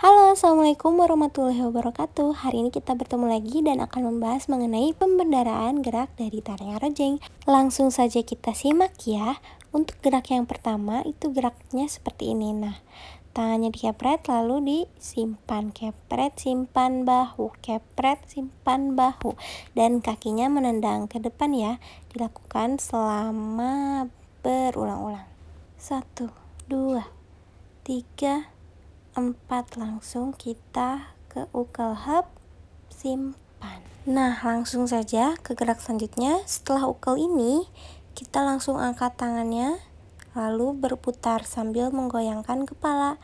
Halo, Assalamualaikum warahmatullahi wabarakatuh Hari ini kita bertemu lagi dan akan membahas mengenai pembendaraan gerak dari tarian rojeng Langsung saja kita simak ya Untuk gerak yang pertama itu geraknya seperti ini Nah, tangannya dikepret lalu disimpan Kepret, simpan bahu, kepret, simpan bahu Dan kakinya menendang ke depan ya Dilakukan selama berulang-ulang Satu, dua, tiga, 4 langsung kita ke ukel hub simpan nah langsung saja ke gerak selanjutnya setelah ukel ini kita langsung angkat tangannya lalu berputar sambil menggoyangkan kepala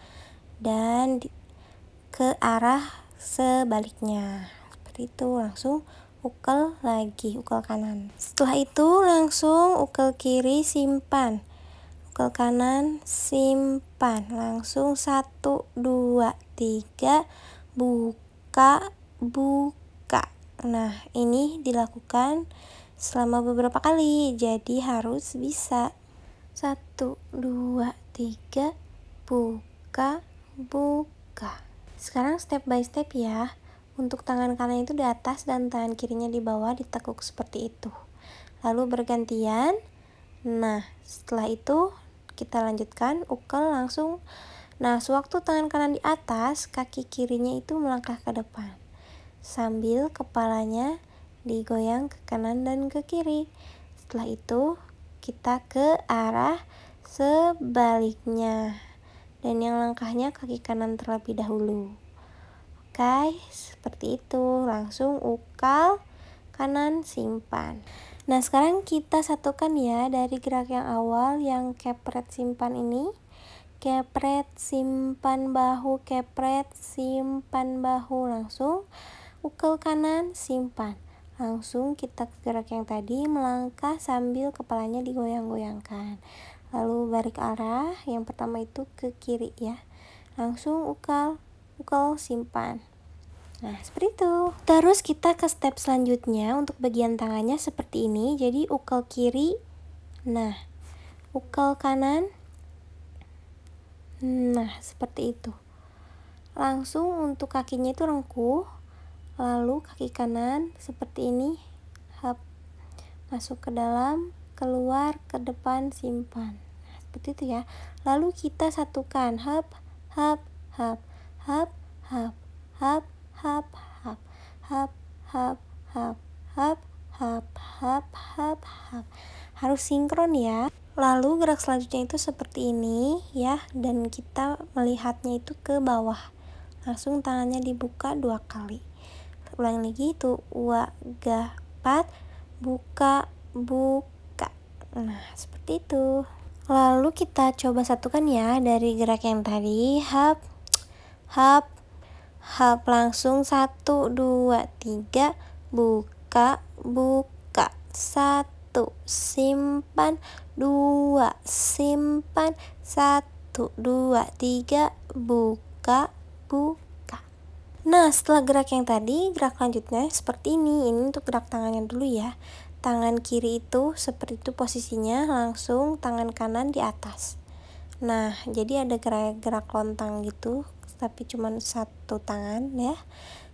dan ke arah sebaliknya seperti itu langsung ukel lagi ukel kanan setelah itu langsung ukel kiri simpan ke kanan, simpan. Langsung satu dua tiga buka buka. Nah, ini dilakukan selama beberapa kali. Jadi harus bisa satu dua tiga buka buka. Sekarang step by step ya. Untuk tangan kanan itu di atas dan tangan kirinya di bawah ditekuk seperti itu. Lalu bergantian. Nah, setelah itu kita lanjutkan ukel langsung nah sewaktu tangan kanan di atas kaki kirinya itu melangkah ke depan sambil kepalanya digoyang ke kanan dan ke kiri setelah itu kita ke arah sebaliknya dan yang langkahnya kaki kanan terlebih dahulu oke seperti itu langsung ukal kanan simpan Nah sekarang kita satukan ya dari gerak yang awal yang kepret simpan ini kepret simpan bahu kepret simpan bahu langsung ukel kanan simpan langsung kita ke gerak yang tadi melangkah sambil kepalanya digoyang-goyangkan lalu balik arah yang pertama itu ke kiri ya langsung ukal ukal simpan Nah, seperti itu. Terus kita ke step selanjutnya untuk bagian tangannya seperti ini. Jadi ukel kiri. Nah, ukel kanan. Nah, seperti itu. Langsung untuk kakinya itu rengkuh. Lalu kaki kanan seperti ini. Hap. Masuk ke dalam, keluar, ke depan, simpan. Nah, seperti itu ya. Lalu kita satukan. Hap, hap, hap, hap, hap, hap, hap hap hap hap hap hap hap hap hap hap harus sinkron ya lalu gerak selanjutnya itu seperti ini ya dan kita melihatnya itu ke bawah langsung tangannya dibuka dua kali ulang lagi itu wa ga pat buka buka nah seperti itu lalu kita coba satukan ya dari gerak yang tadi hap hap hap langsung satu dua tiga buka buka satu simpan dua simpan satu dua tiga buka buka Nah setelah gerak yang tadi gerak lanjutnya seperti ini ini untuk gerak tangannya dulu ya tangan kiri itu seperti itu posisinya langsung tangan kanan di atas nah jadi ada gerak-gerak lontang gitu tapi cuma satu tangan ya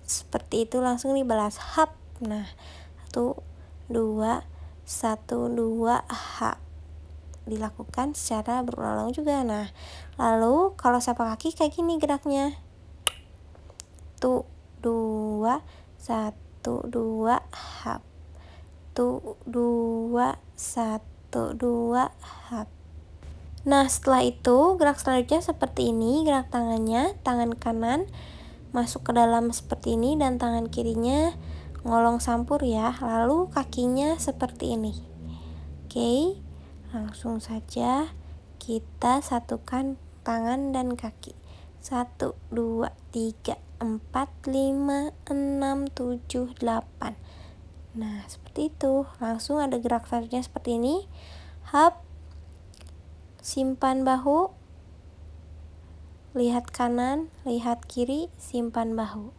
seperti itu langsung dibalas hap nah satu dua satu dua hap dilakukan secara berulang juga nah lalu kalau sapa kaki kayak gini geraknya satu dua satu dua hap satu dua satu dua hap Nah, setelah itu gerak selanjutnya seperti ini, gerak tangannya, tangan kanan masuk ke dalam seperti ini dan tangan kirinya ngolong sampur ya. Lalu kakinya seperti ini. Oke. Langsung saja kita satukan tangan dan kaki. satu dua tiga empat lima enam tujuh delapan Nah, seperti itu. Langsung ada gerak selanjutnya seperti ini. Hap simpan bahu, lihat kanan, lihat kiri, simpan bahu.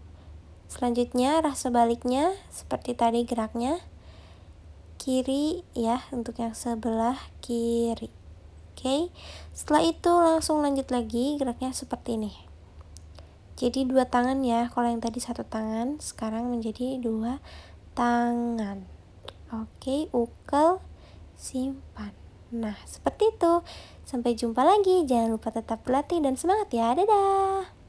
Selanjutnya arah sebaliknya seperti tadi geraknya. Kiri ya untuk yang sebelah kiri. Oke. Setelah itu langsung lanjut lagi geraknya seperti ini. Jadi dua tangan ya, kalau yang tadi satu tangan, sekarang menjadi dua tangan. Oke, ukel simpan. Nah, seperti itu. Sampai jumpa lagi. Jangan lupa tetap berlatih dan semangat ya. Dadah.